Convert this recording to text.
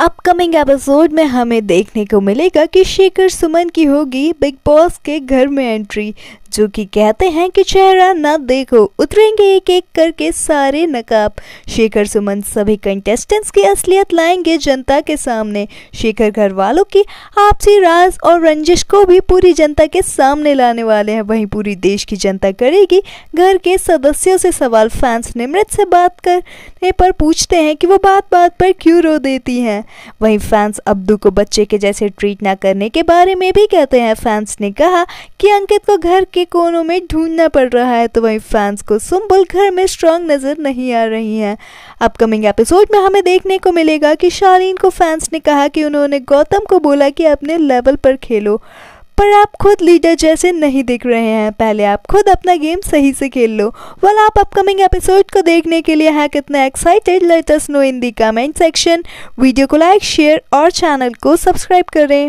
upcoming episode में हमें देखने को मिलेगा कि शेखर सुमन की होगी बिग बॉस के घर में एंट्री जो कि कहते हैं कि चेहरा ना देखो उतरेंगे एक एक करके सारे नकाब शेखर सुमन सभी कंटेस्टेंट्स की असलियत लाएंगे जनता के सामने शेखर घर वालों की आपसी राज और रंजिश को भी पूरी जनता के सामने लाने वाले हैं वहीं पूरी देश की जनता करेगी घर के सदस्यों से सवाल फैंस निमृत से बात करने पर पूछते हैं कि वो बात बात पर क्यों रो देती हैं वहीं फैंस अब्दू को बच्चे के जैसे ट्रीट ना करने के बारे में भी कहते हैं फैंस ने कहा कि अंकित को घर के कोनों में ढूंढना पड़ रहा है तो वहीं फैंस को सुम्बुल घर में स्ट्रांग नज़र नहीं आ रही हैं अपकमिंग एपिसोड में हमें देखने को मिलेगा कि शालीन को फैंस ने कहा कि उन्होंने गौतम को बोला कि अपने लेवल पर खेलो पर आप खुद लीडर जैसे नहीं दिख रहे हैं पहले आप खुद अपना गेम सही से खेल लो वल आप अपकमिंग एपिसोड को देखने के लिए हैं कितना excited latest know in the comment section video को लाइक शेयर और चैनल को सब्सक्राइब करें